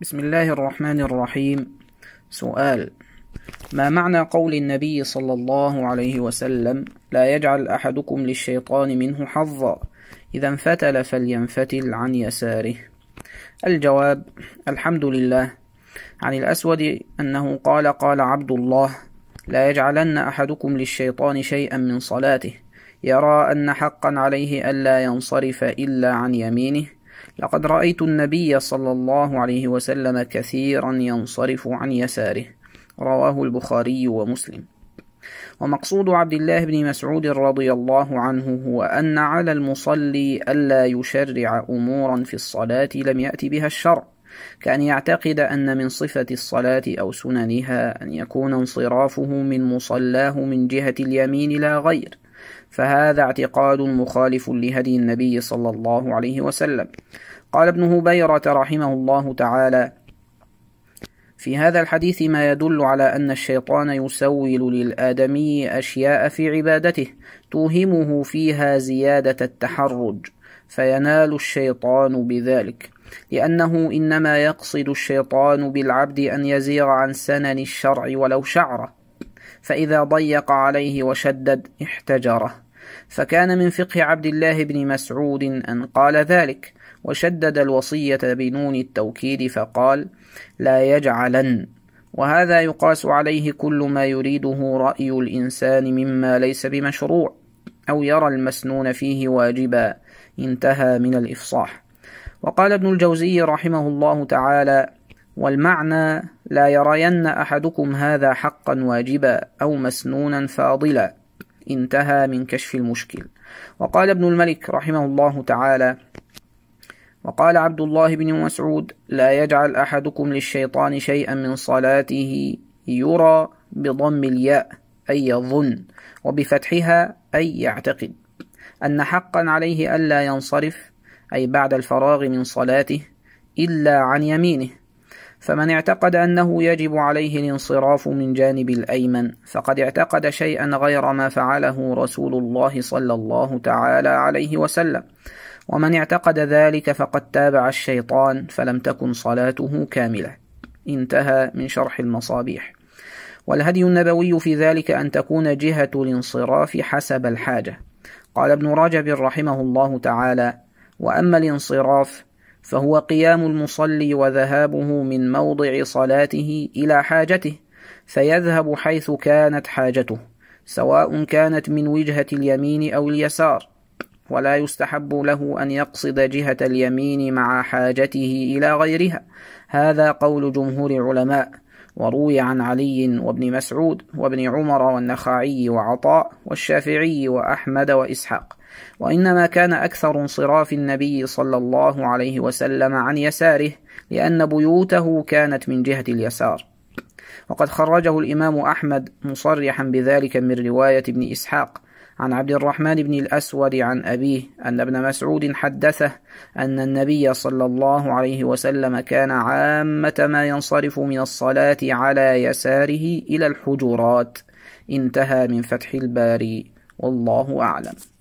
بسم الله الرحمن الرحيم سؤال ما معنى قول النبي صلى الله عليه وسلم لا يجعل أحدكم للشيطان منه حظا إذا انفتل فلينفتل عن يساره الجواب الحمد لله عن الأسود أنه قال قال عبد الله لا يجعلن أحدكم للشيطان شيئا من صلاته يرى أن حقا عليه ألا ينصرف إلا عن يمينه لقد رأيت النبي صلى الله عليه وسلم كثيرا ينصرف عن يساره رواه البخاري ومسلم ومقصود عبد الله بن مسعود رضي الله عنه هو أن على المصلي ألا يشرع أمورا في الصلاة لم يأتي بها الشرع كأن يعتقد أن من صفة الصلاة أو سننها أن يكون انصرافه من مصلاه من جهة اليمين لا غير فهذا اعتقاد مخالف لهدي النبي صلى الله عليه وسلم قال ابن هبيرة رحمه الله تعالى في هذا الحديث ما يدل على أن الشيطان يسول للآدمي أشياء في عبادته توهمه فيها زيادة التحرج فينال الشيطان بذلك لأنه إنما يقصد الشيطان بالعبد أن يزيغ عن سنن الشرع ولو شعره فإذا ضيق عليه وشدد احتجره فكان من فقه عبد الله بن مسعود أن قال ذلك وشدد الوصية بنون التوكيد فقال لا يجعلن وهذا يقاس عليه كل ما يريده رأي الإنسان مما ليس بمشروع أو يرى المسنون فيه واجبا انتهى من الإفصاح وقال ابن الجوزي رحمه الله تعالى والمعنى لا يرين أحدكم هذا حقا واجبا أو مسنونا فاضلا انتهى من كشف المشكل وقال ابن الملك رحمه الله تعالى وقال عبد الله بن مسعود لا يجعل أحدكم للشيطان شيئا من صلاته يرى بضم الياء أي يظن وبفتحها أي يعتقد أن حقا عليه ألا ينصرف أي بعد الفراغ من صلاته إلا عن يمينه فمن اعتقد أنه يجب عليه الانصراف من جانب الأيمن فقد اعتقد شيئا غير ما فعله رسول الله صلى الله تعالى عليه وسلم ومن اعتقد ذلك فقد تابع الشيطان فلم تكن صلاته كاملة انتهى من شرح المصابيح والهدي النبوي في ذلك أن تكون جهة الانصراف حسب الحاجة قال ابن رجب رحمه الله تعالى وأما الانصراف فهو قيام المصلي وذهابه من موضع صلاته إلى حاجته فيذهب حيث كانت حاجته سواء كانت من وجهة اليمين أو اليسار ولا يستحب له أن يقصد جهة اليمين مع حاجته إلى غيرها هذا قول جمهور علماء وروي عن علي وابن مسعود وابن عمر والنخعي وعطاء والشافعي وأحمد وإسحاق وإنما كان أكثر انصراف النبي صلى الله عليه وسلم عن يساره لأن بيوته كانت من جهة اليسار وقد خرجه الإمام أحمد مصرحا بذلك من رواية ابن إسحاق عن عبد الرحمن بن الأسود عن أبيه أن ابن مسعود حدثه أن النبي صلى الله عليه وسلم كان عامة ما ينصرف من الصلاة على يساره إلى الحجرات انتهى من فتح الباري والله أعلم